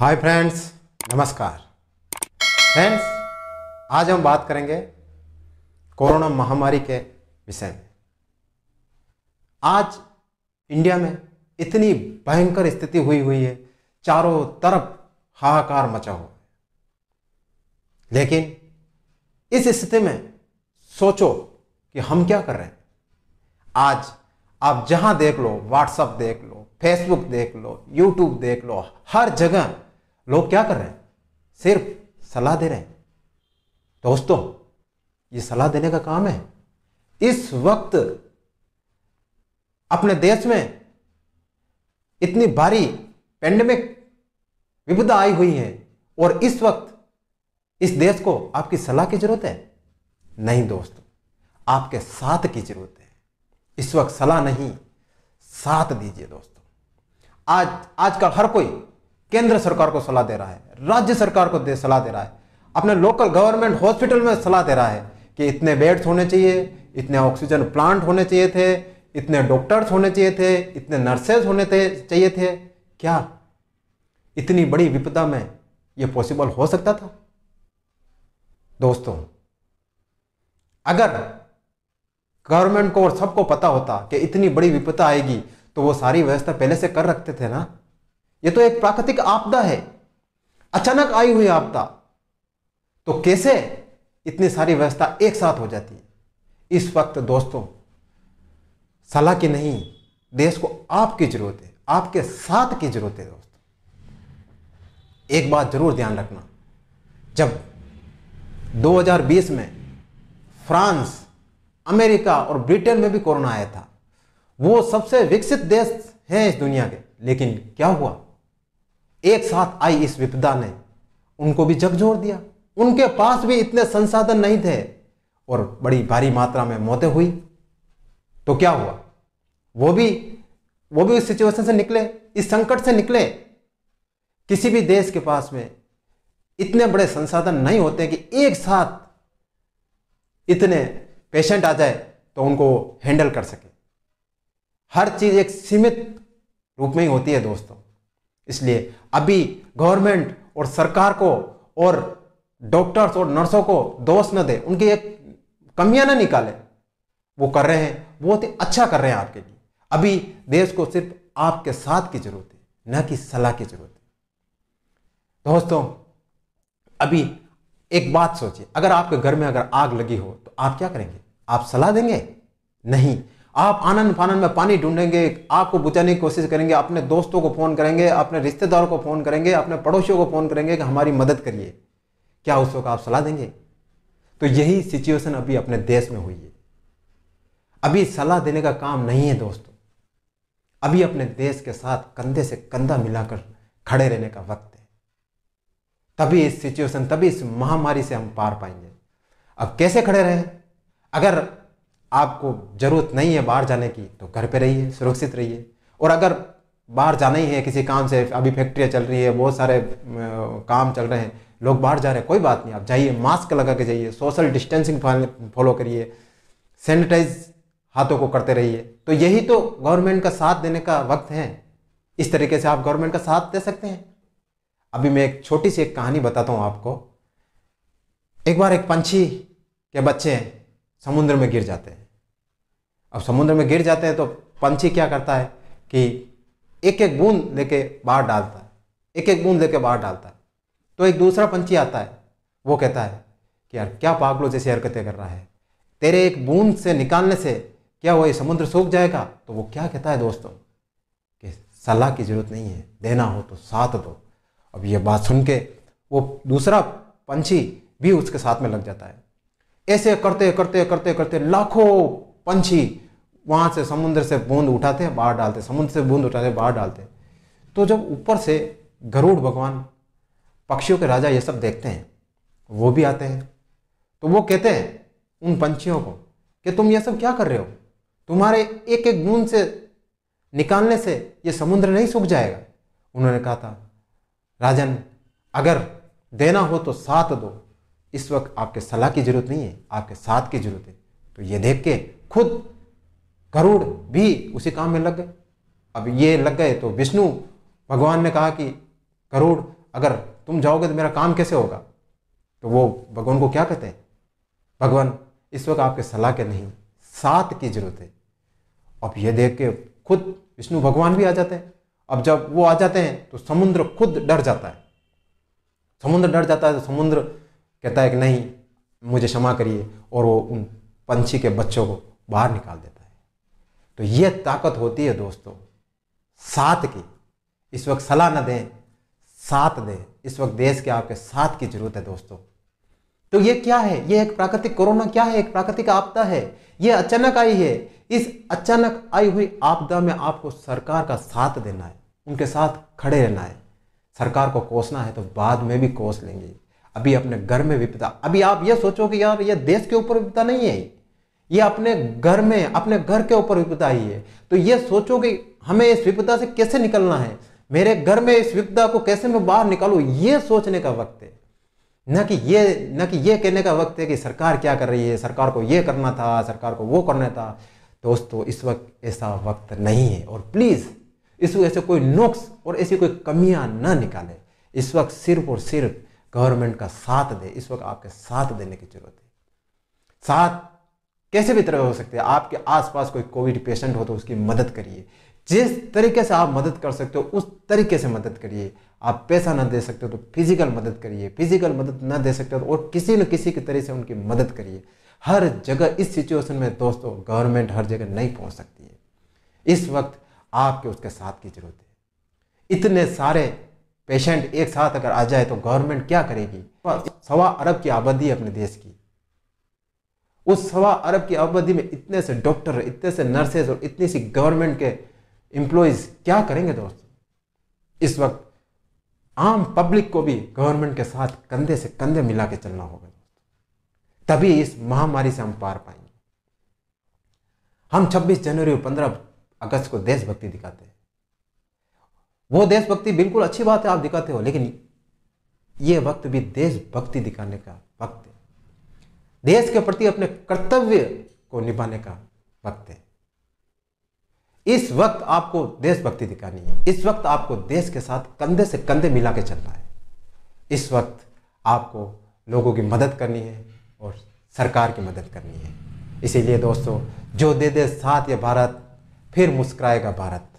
hi friends नमस्कार friends आज हम बात करेंगे कोरोना महामारी के विषय में आज इंडिया में इतनी भयंकर स्थिति हुई हुई है चारों तरफ हाहाकार मचा हुआ है लेकिन इस स्थिति में सोचो कि हम क्या कर रहे हैं आज आप जहां देख लो व्हाट्सअप देख लो फेसबुक देख लो यूट्यूब देख लो हर जगह लोग क्या कर रहे हैं सिर्फ सलाह दे रहे हैं दोस्तों ये सलाह देने का काम है इस वक्त अपने देश में इतनी भारी पेंडेमिक विपदा आई हुई है और इस वक्त इस देश को आपकी सलाह की जरूरत है नहीं दोस्तों आपके साथ की जरूरत है इस वक्त सलाह नहीं साथ दीजिए दोस्तों आज आज का हर कोई केंद्र सरकार को सलाह दे रहा है राज्य सरकार को सलाह दे रहा है अपने लोकल गवर्नमेंट हॉस्पिटल में सलाह दे रहा है कि इतने बेड्स होने चाहिए इतने ऑक्सीजन प्लांट होने चाहिए थे इतने डॉक्टर्स होने चाहिए थे इतने नर्सेज होने थे चाहिए थे क्या इतनी बड़ी विपदा में यह पॉसिबल हो सकता था दोस्तों अगर गवर्नमेंट को और सबको पता होता कि इतनी बड़ी विपदा आएगी तो वो सारी व्यवस्था पहले से कर रखते थे ना ये तो एक प्राकृतिक आपदा है अचानक आई हुई आपदा तो कैसे इतनी सारी व्यवस्था एक साथ हो जाती है इस वक्त दोस्तों सलाह की नहीं देश को आपकी जरूरत है आपके साथ की जरूरत है दोस्तों एक बात जरूर ध्यान रखना जब 2020 में फ्रांस अमेरिका और ब्रिटेन में भी कोरोना आया था वो सबसे विकसित देश हैं इस दुनिया के लेकिन क्या हुआ एक साथ आई इस विपदा ने उनको भी झकझोर दिया उनके पास भी इतने संसाधन नहीं थे और बड़ी भारी मात्रा में मौतें हुई तो क्या हुआ वो भी वो भी उस सिचुएशन से निकले इस संकट से निकले किसी भी देश के पास में इतने बड़े संसाधन नहीं होते कि एक साथ इतने पेशेंट आ जाए तो उनको हैंडल कर सके हर चीज़ एक सीमित रूप में ही होती है दोस्तों इसलिए अभी गवर्नमेंट और सरकार को और डॉक्टर्स और नर्सों को दोष न दे उनकी एक कमियां ना निकाले वो कर रहे हैं बहुत ही अच्छा कर रहे हैं आपके लिए अभी देश को सिर्फ आपके साथ की जरूरत है न कि सलाह की जरूरत है दोस्तों अभी एक बात सोचिए अगर आपके घर में अगर आग लगी हो तो आप क्या करेंगे आप सलाह देंगे नहीं आप आनंद फानन में पानी ढूंढेंगे आपको बुचाने की कोशिश करेंगे अपने दोस्तों को फ़ोन करेंगे अपने रिश्तेदारों को फ़ोन करेंगे अपने पड़ोसियों को फ़ोन करेंगे कि हमारी मदद करिए क्या उस वक्त आप सलाह देंगे तो यही सिचुएशन अभी अपने देश में हुई है अभी सलाह देने का काम नहीं है दोस्तों अभी अपने देश के साथ कंधे से कंधा मिलाकर खड़े रहने का वक्त है तभी इस सिचुएशन तभी इस महामारी से हम पार पाएंगे अब कैसे खड़े रहें अगर आपको ज़रूरत नहीं है बाहर जाने की तो घर पे रहिए सुरक्षित रहिए और अगर बाहर जाना ही है किसी काम से अभी फैक्ट्रियाँ चल रही है बहुत सारे काम चल रहे हैं लोग बाहर जा रहे हैं कोई बात नहीं आप जाइए मास्क लगा के जाइए सोशल डिस्टेंसिंग फॉलो करिए सैनिटाइज हाथों को करते रहिए तो यही तो गवर्नमेंट का साथ देने का वक्त है इस तरीके से आप गवर्नमेंट का साथ दे सकते हैं अभी मैं एक छोटी सी एक कहानी बताता हूँ आपको एक बार एक पंछी के बच्चे समुद्र में गिर जाते हैं अब समुद्र में गिर जाते हैं तो पंछी क्या करता है कि एक एक बूंद लेके बाहर डालता है एक एक बूंद लेके बाहर डालता है तो एक दूसरा पंछी आता है वो कहता है कि यार क्या पागलो जैसी हरकतें कर रहा है तेरे एक बूंद से निकालने से क्या वही समुद्र सूख जाएगा तो वो क्या कहता है दोस्तों कि सलाह की ज़रूरत नहीं है देना हो तो साथ दो अब ये बात सुन के वो दूसरा पंछी भी उसके साथ में लग जाता है ऐसे करते करते करते करते लाखों पंछी वहाँ से समुद्र से बूंद उठाते हैं बाहर डालते समुद्र से बूंद उठाते बाहर डालते तो जब ऊपर से गरुड़ भगवान पक्षियों के राजा ये सब देखते हैं वो भी आते हैं तो वो कहते हैं उन पंछियों को कि तुम ये सब क्या कर रहे हो तुम्हारे एक एक बूंद से निकालने से ये समुद्र नहीं सूख जाएगा उन्होंने कहा था राजन अगर देना हो तो साथ दो इस वक्त आपके सलाह की ज़रूरत नहीं है आपके साथ की ज़रूरत है तो ये देख के खुद करुड़ भी उसी काम में लग गए अब ये लग गए तो विष्णु भगवान ने कहा कि करुड़ अगर तुम जाओगे तो मेरा काम कैसे होगा तो वो भगवान को क्या कहते हैं भगवान इस वक्त आपके सलाह के नहीं साथ की जरूरत है अब ये देख के खुद विष्णु भगवान भी आ जाते हैं अब जब वो आ जाते हैं तो समुद्र खुद डर जाता है समुद्र डर जाता है तो समुद्र कहता है कि नहीं मुझे क्षमा करिए और वो उन पंछी के बच्चों को बाहर निकाल देता है तो ये ताकत होती है दोस्तों साथ की इस वक्त सलाह न दें साथ दें इस वक्त देश के आपके साथ की जरूरत है दोस्तों तो ये क्या है ये एक प्राकृतिक कोरोना क्या है एक प्राकृतिक आपदा है ये अचानक आई है इस अचानक आई हुई आपदा में आपको सरकार का साथ देना है उनके साथ खड़े रहना है सरकार को कोसना है तो बाद में भी कोस लेंगे अभी अपने घर में विपदा अभी आप ये सोचो कि यार ये देश के ऊपर विपदा नहीं है ये अपने घर में अपने घर के ऊपर विपदा ही है तो ये सोचो कि हमें इस विपदा से कैसे निकलना है मेरे घर में इस विपदा को कैसे मैं बाहर निकालू ये सोचने का वक्त है न कि ये न कि ये कहने का वक्त है कि सरकार क्या कर रही है सरकार को ये करना था सरकार को वो करना था दोस्तों इस वक्त ऐसा वक्त नहीं है और प्लीज़ इस ऐसे कोई नुक्स और ऐसी कोई कमियां ना निकाले इस वक्त सिर्फ और सिर्फ गवर्नमेंट का साथ दे इस वक्त आपके साथ देने की जरूरत है साथ कैसे भी तरह हो सकते हैं आपके आसपास कोई कोविड पेशेंट हो तो उसकी मदद करिए जिस तरीके से आप मदद कर सकते हो उस तरीके से मदद करिए आप पैसा ना दे सकते हो तो फिजिकल मदद करिए फिजिकल मदद ना दे सकते हो तो और किसी न किसी की तरह से उनकी मदद करिए हर जगह इस सिचुएशन में दोस्तों गवर्नमेंट हर जगह नहीं पहुंच सकती है इस वक्त आपके उसके साथ की जरूरत है इतने सारे पेशेंट एक साथ अगर आ जाए तो गवर्नमेंट क्या करेगी सवा अरब की आबादी है अपने देश की उस सवा अरब की आबादी में इतने से डॉक्टर इतने से नर्सेज और इतनी सी गवर्नमेंट के एम्प्लॉयज़ क्या करेंगे दोस्त इस वक्त आम पब्लिक को भी गवर्नमेंट के साथ कंधे से कंधे मिला के चलना होगा तभी इस महामारी से हम पार पाएंगे हम 26 जनवरी और 15 अगस्त को देशभक्ति दिखाते हैं वो देशभक्ति बिल्कुल अच्छी बात है आप दिखाते हो लेकिन ये वक्त भी देशभक्ति दिखाने का वक्त है देश के प्रति अपने कर्तव्य को निभाने का वक्त है इस वक्त आपको देशभक्ति दिखानी है इस वक्त आपको देश के साथ कंधे से कंधे मिला के चलना है इस वक्त आपको लोगों की मदद करनी है और सरकार की मदद करनी है इसीलिए दोस्तों जो दे दे साथ ये भारत फिर मुस्कुराएगा भारत